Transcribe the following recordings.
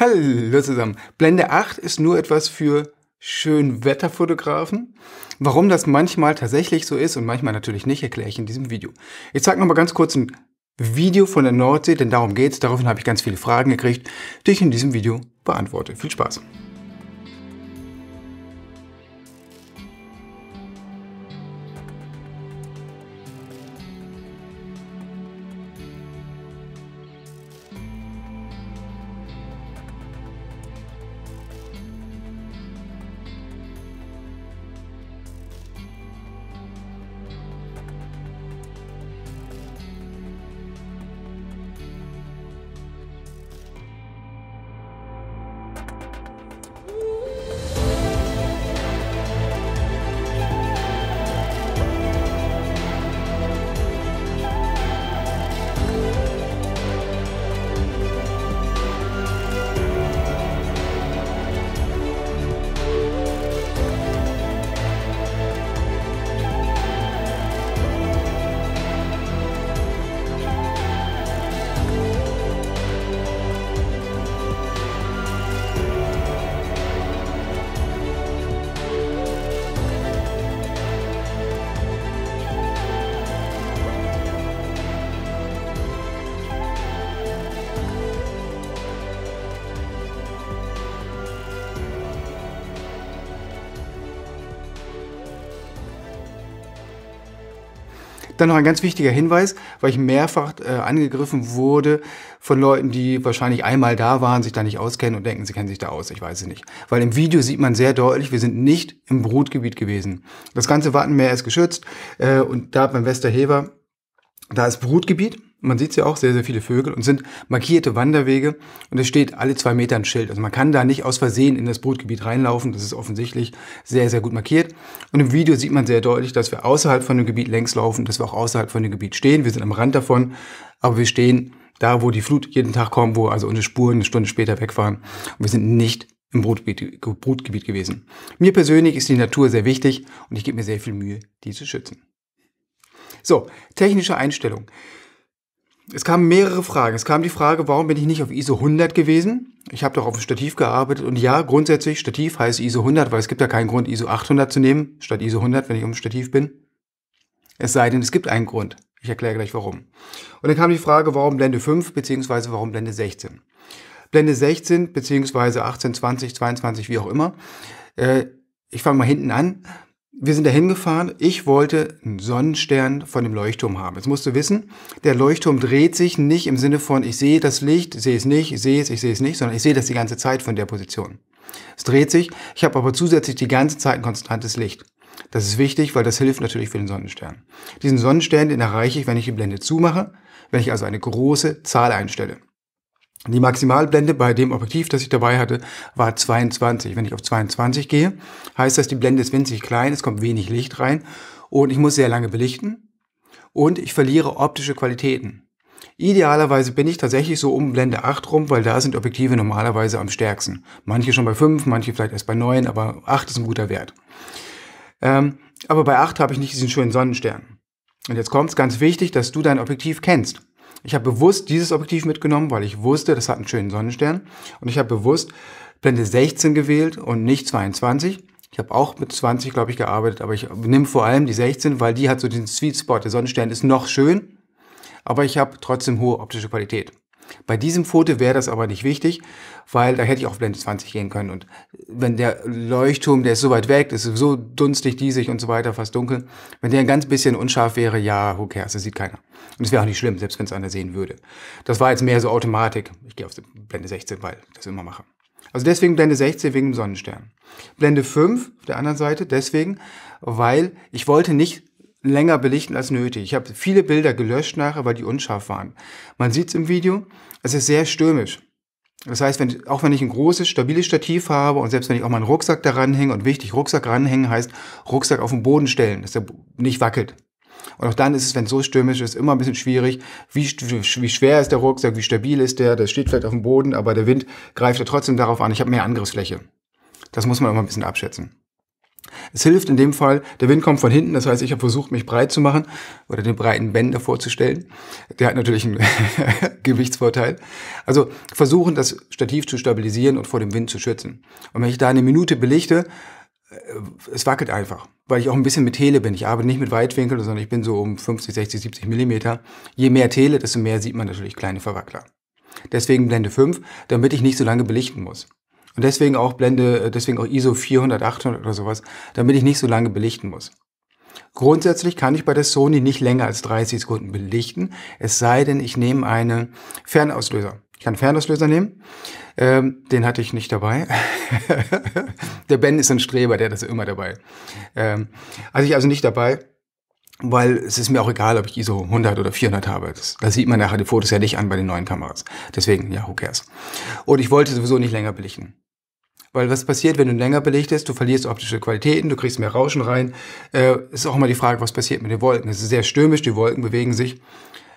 Hallo zusammen. Blende 8 ist nur etwas für Schönwetterfotografen. Warum das manchmal tatsächlich so ist und manchmal natürlich nicht, erkläre ich in diesem Video. Ich zeige noch mal ganz kurz ein Video von der Nordsee, denn darum geht's. Daraufhin habe ich ganz viele Fragen gekriegt, die ich in diesem Video beantworte. Viel Spaß! Dann noch ein ganz wichtiger Hinweis, weil ich mehrfach äh, angegriffen wurde von Leuten, die wahrscheinlich einmal da waren, sich da nicht auskennen und denken, sie kennen sich da aus. Ich weiß es nicht. Weil im Video sieht man sehr deutlich, wir sind nicht im Brutgebiet gewesen. Das ganze Wattenmeer ist geschützt äh, und da beim Westerheber, da ist Brutgebiet man sieht ja auch sehr, sehr viele Vögel und sind markierte Wanderwege und es steht alle zwei Meter ein Schild. Also man kann da nicht aus Versehen in das Brutgebiet reinlaufen, das ist offensichtlich sehr, sehr gut markiert. Und im Video sieht man sehr deutlich, dass wir außerhalb von dem Gebiet längs laufen, dass wir auch außerhalb von dem Gebiet stehen. Wir sind am Rand davon, aber wir stehen da, wo die Flut jeden Tag kommt, wo also unsere Spuren eine Stunde später wegfahren. Und wir sind nicht im Brutgebiet, Brutgebiet gewesen. Mir persönlich ist die Natur sehr wichtig und ich gebe mir sehr viel Mühe, die zu schützen. So, technische Einstellung. Es kamen mehrere Fragen. Es kam die Frage, warum bin ich nicht auf ISO 100 gewesen? Ich habe doch auf dem Stativ gearbeitet und ja, grundsätzlich Stativ heißt ISO 100, weil es gibt ja keinen Grund, ISO 800 zu nehmen, statt ISO 100, wenn ich auf dem Stativ bin. Es sei denn, es gibt einen Grund. Ich erkläre gleich warum. Und dann kam die Frage, warum Blende 5 beziehungsweise warum Blende 16? Blende 16 beziehungsweise 18, 20, 22, wie auch immer. Äh, ich fange mal hinten an wir sind dahin gefahren. Ich wollte einen Sonnenstern von dem Leuchtturm haben. Jetzt musst du wissen, der Leuchtturm dreht sich nicht im Sinne von, ich sehe das Licht, sehe es nicht, ich sehe es, ich sehe es nicht, sondern ich sehe das die ganze Zeit von der Position. Es dreht sich. Ich habe aber zusätzlich die ganze Zeit ein konstantes Licht. Das ist wichtig, weil das hilft natürlich für den Sonnenstern. Diesen Sonnenstern, den erreiche ich, wenn ich die Blende zumache, wenn ich also eine große Zahl einstelle. Die Maximalblende bei dem Objektiv, das ich dabei hatte, war 22. Wenn ich auf 22 gehe, heißt das, die Blende ist winzig klein, es kommt wenig Licht rein und ich muss sehr lange belichten und ich verliere optische Qualitäten. Idealerweise bin ich tatsächlich so um Blende 8 rum, weil da sind Objektive normalerweise am stärksten. Manche schon bei 5, manche vielleicht erst bei 9, aber 8 ist ein guter Wert. Ähm, aber bei 8 habe ich nicht diesen schönen Sonnenstern. Und jetzt kommt es ganz wichtig, dass du dein Objektiv kennst. Ich habe bewusst dieses Objektiv mitgenommen, weil ich wusste, das hat einen schönen Sonnenstern. Und ich habe bewusst Blende 16 gewählt und nicht 22. Ich habe auch mit 20, glaube ich, gearbeitet, aber ich nehme vor allem die 16, weil die hat so den Sweet Spot. Der Sonnenstern ist noch schön, aber ich habe trotzdem hohe optische Qualität. Bei diesem Foto wäre das aber nicht wichtig, weil da hätte ich auch auf Blende 20 gehen können. Und wenn der Leuchtturm, der ist so weit weg, ist so dunstig, diesig und so weiter, fast dunkel, wenn der ein ganz bisschen unscharf wäre, ja, who cares, das sieht keiner. Und es wäre auch nicht schlimm, selbst wenn es einer sehen würde. Das war jetzt mehr so Automatik. Ich gehe auf Blende 16, weil ich das immer mache. Also deswegen Blende 16 wegen dem Sonnenstern. Blende 5 auf der anderen Seite deswegen, weil ich wollte nicht länger belichten als nötig. Ich habe viele Bilder gelöscht nachher, weil die unscharf waren. Man sieht es im Video, es ist sehr stürmisch. Das heißt, wenn, auch wenn ich ein großes, stabiles Stativ habe und selbst wenn ich auch meinen Rucksack da ranhänge und wichtig, Rucksack ranhängen heißt, Rucksack auf den Boden stellen, dass der nicht wackelt. Und auch dann ist es, wenn es so stürmisch ist, immer ein bisschen schwierig. Wie, wie, schwer ist der Rucksack, wie stabil ist der? Der steht vielleicht auf dem Boden, aber der Wind greift ja trotzdem darauf an. Ich habe mehr Angriffsfläche. Das muss man immer ein bisschen abschätzen. Es hilft in dem Fall, der Wind kommt von hinten, das heißt, ich habe versucht, mich breit zu machen oder den breiten Bänder vorzustellen. Der hat natürlich einen Gewichtsvorteil. Also versuchen, das Stativ zu stabilisieren und vor dem Wind zu schützen. Und wenn ich da eine Minute belichte, äh, es wackelt einfach, weil ich auch ein bisschen mit Tele bin. Ich arbeite nicht mit Weitwinkel, sondern ich bin so um 50, 60, 70 Millimeter. Je mehr Tele, desto mehr sieht man natürlich kleine Verwackler. Deswegen Blende 5, damit ich nicht so lange belichten muss. Und deswegen auch Blende, äh, deswegen auch ISO 400, 800 oder sowas, damit ich nicht so lange belichten muss. Grundsätzlich kann ich bei der Sony nicht länger als 30 Sekunden belichten, es sei denn, ich nehme einen Fernauslöser. Ich kann Fernauslöser nehmen. Ähm, den hatte ich nicht dabei. der Ben ist ein Streber, der hat das immer dabei. Ähm, hatte ich also nicht dabei, weil es ist mir auch egal, ob ich ISO 100 oder 400 habe. Das, das sieht man nachher die Fotos ja nicht an bei den neuen Kameras. Deswegen, ja, who cares. Und ich wollte sowieso nicht länger belichten. Weil was passiert, wenn du länger belegt ist? Du verlierst optische Qualitäten, du kriegst mehr Rauschen rein. Äh, ist auch immer die Frage, was passiert mit den Wolken. Es ist sehr stürmisch, die Wolken bewegen sich.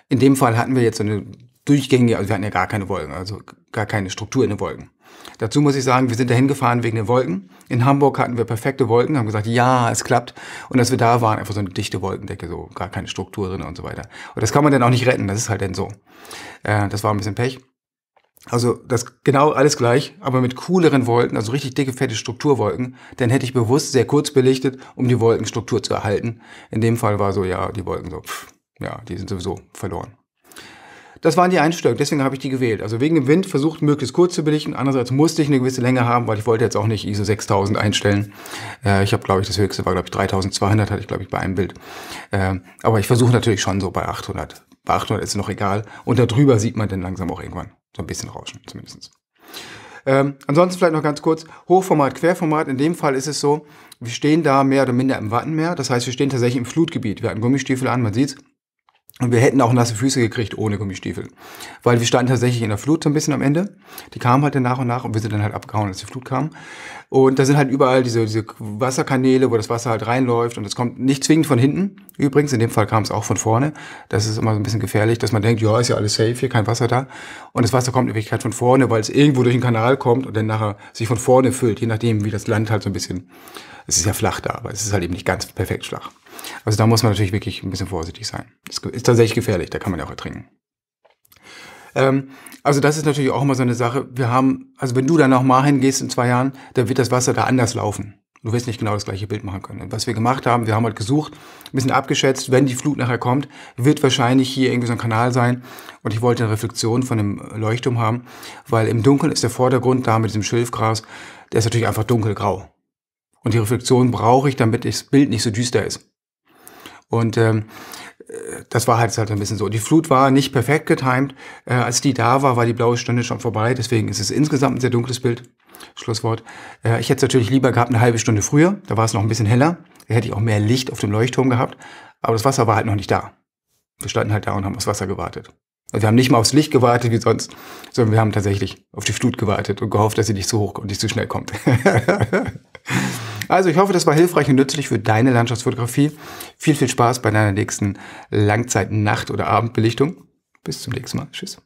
In dem Fall hatten wir jetzt so eine durchgängige, also wir hatten ja gar keine Wolken, also gar keine Struktur in den Wolken. Dazu muss ich sagen, wir sind dahin gefahren wegen den Wolken. In Hamburg hatten wir perfekte Wolken, haben gesagt, ja, es klappt. Und als wir da waren, einfach so eine dichte Wolkendecke, so gar keine Struktur drin und so weiter. Und das kann man dann auch nicht retten, das ist halt dann so. Äh, das war ein bisschen Pech. Also das genau alles gleich, aber mit cooleren Wolken, also richtig dicke, fette Strukturwolken, dann hätte ich bewusst sehr kurz belichtet, um die Wolkenstruktur zu erhalten. In dem Fall war so, ja, die Wolken so, pff, ja, die sind sowieso verloren. Das waren die Einstellungen, deswegen habe ich die gewählt. Also wegen dem Wind versucht, möglichst kurz zu belichten. Andererseits musste ich eine gewisse Länge haben, weil ich wollte jetzt auch nicht ISO 6000 einstellen. Äh, ich habe, glaube ich, das höchste war, glaube ich, 3200 hatte ich, glaube ich, bei einem Bild. Äh, aber ich versuche natürlich schon so bei 800. Bei 800 ist es noch egal. Und darüber sieht man dann langsam auch irgendwann. So ein bisschen Rauschen zumindest. Ähm, ansonsten vielleicht noch ganz kurz, Hochformat, Querformat, in dem Fall ist es so, wir stehen da mehr oder minder im Wattenmeer, das heißt, wir stehen tatsächlich im Flutgebiet. Wir hatten Gummistiefel an, man sieht's. Und wir hätten auch nasse Füße gekriegt ohne Gummistiefel. Weil wir standen tatsächlich in der Flut so ein bisschen am Ende. Die kamen halt dann nach und nach und wir sind dann halt abgehauen, als die Flut kam. Und da sind halt überall diese, diese Wasserkanäle, wo das Wasser halt reinläuft und es kommt nicht zwingend von hinten. Übrigens, in dem Fall kam es auch von vorne. Das ist immer so ein bisschen gefährlich, dass man denkt, ja, ist ja alles safe, hier kein Wasser da. Und das Wasser kommt in Wirklichkeit von vorne, weil es irgendwo durch den Kanal kommt und dann nachher sich von vorne füllt, je nachdem, wie das Land halt so ein bisschen, es ist ja flach da, aber es ist halt eben nicht ganz perfekt flach. Also da muss man natürlich wirklich ein bisschen vorsichtig sein. Das ist tatsächlich gefährlich, da kann man ja auch ertrinken. Ähm, also das ist natürlich auch immer so eine Sache. Wir haben, also wenn du da nochmal hingehst in zwei Jahren, dann wird das Wasser da anders laufen. Du wirst nicht genau das gleiche Bild machen können. Und was wir gemacht haben, wir haben halt gesucht, ein bisschen abgeschätzt, wenn die Flut nachher kommt, wird wahrscheinlich hier irgendwie so ein Kanal sein. Und ich wollte eine Reflexion von dem Leuchtturm haben, weil im Dunkeln ist der Vordergrund da mit diesem Schilfgras, der ist natürlich einfach dunkelgrau. Und die Reflexion brauche ich, damit das Bild nicht so düster ist. Und ähm, das war halt halt ein bisschen so. Die Flut war nicht perfekt getimt. Äh, als die da war, war die blaue Stunde schon vorbei. Deswegen ist es insgesamt ein sehr dunkles Bild. Schlusswort. Äh, ich hätte es natürlich lieber gehabt eine halbe Stunde früher. Da war es noch ein bisschen heller. Da hätte ich auch mehr Licht auf dem Leuchtturm gehabt. Aber das Wasser war halt noch nicht da. Wir standen halt da und haben aufs Wasser gewartet. Also wir haben nicht mal aufs Licht gewartet wie sonst, sondern wir haben tatsächlich auf die Flut gewartet und gehofft, dass sie nicht zu hoch und nicht zu schnell kommt. Also ich hoffe, das war hilfreich und nützlich für deine Landschaftsfotografie. Viel, viel Spaß bei deiner nächsten Langzeit-Nacht- oder Abendbelichtung. Bis zum nächsten Mal. Tschüss.